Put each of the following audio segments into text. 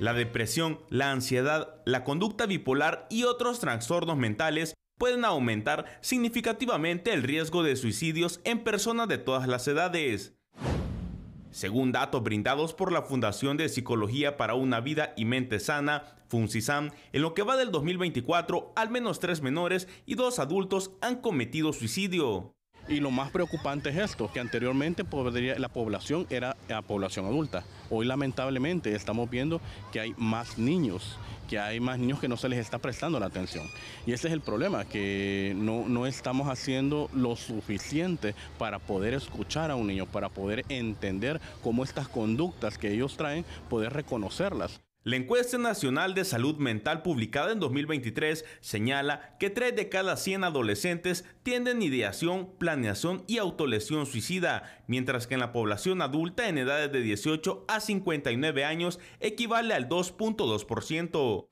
La depresión, la ansiedad, la conducta bipolar y otros trastornos mentales pueden aumentar significativamente el riesgo de suicidios en personas de todas las edades. Según datos brindados por la Fundación de Psicología para una Vida y Mente Sana, FUNCISAM, en lo que va del 2024, al menos tres menores y dos adultos han cometido suicidio. Y lo más preocupante es esto, que anteriormente la población era la población adulta. Hoy lamentablemente estamos viendo que hay más niños, que hay más niños que no se les está prestando la atención. Y ese es el problema, que no, no estamos haciendo lo suficiente para poder escuchar a un niño, para poder entender cómo estas conductas que ellos traen, poder reconocerlas. La encuesta nacional de salud mental publicada en 2023 señala que 3 de cada 100 adolescentes tienden ideación, planeación y autolesión suicida, mientras que en la población adulta en edades de 18 a 59 años equivale al 2.2%.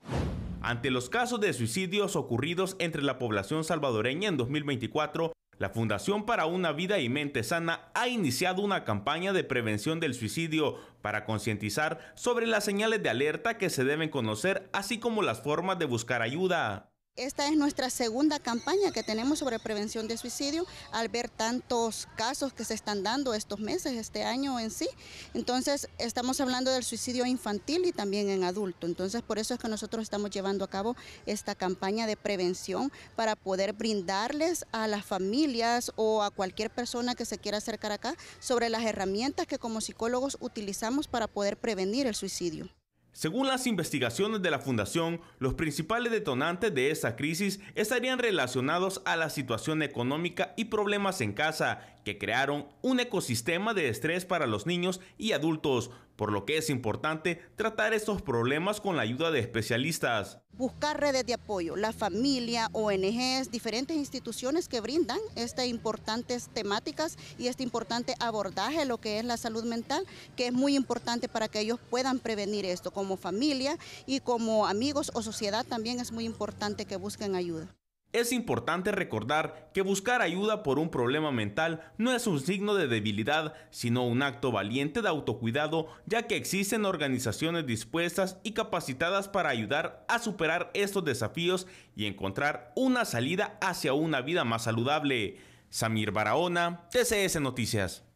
Ante los casos de suicidios ocurridos entre la población salvadoreña en 2024, la Fundación para una Vida y Mente Sana ha iniciado una campaña de prevención del suicidio para concientizar sobre las señales de alerta que se deben conocer, así como las formas de buscar ayuda. Esta es nuestra segunda campaña que tenemos sobre prevención de suicidio al ver tantos casos que se están dando estos meses, este año en sí. Entonces, estamos hablando del suicidio infantil y también en adulto. Entonces, por eso es que nosotros estamos llevando a cabo esta campaña de prevención para poder brindarles a las familias o a cualquier persona que se quiera acercar acá sobre las herramientas que como psicólogos utilizamos para poder prevenir el suicidio. Según las investigaciones de la Fundación, los principales detonantes de esta crisis estarían relacionados a la situación económica y problemas en casa, que crearon un ecosistema de estrés para los niños y adultos, por lo que es importante tratar estos problemas con la ayuda de especialistas buscar redes de apoyo, la familia, ONGs, diferentes instituciones que brindan estas importantes temáticas y este importante abordaje de lo que es la salud mental, que es muy importante para que ellos puedan prevenir esto como familia y como amigos o sociedad también es muy importante que busquen ayuda. Es importante recordar que buscar ayuda por un problema mental no es un signo de debilidad, sino un acto valiente de autocuidado, ya que existen organizaciones dispuestas y capacitadas para ayudar a superar estos desafíos y encontrar una salida hacia una vida más saludable. Samir Barahona, TCS Noticias.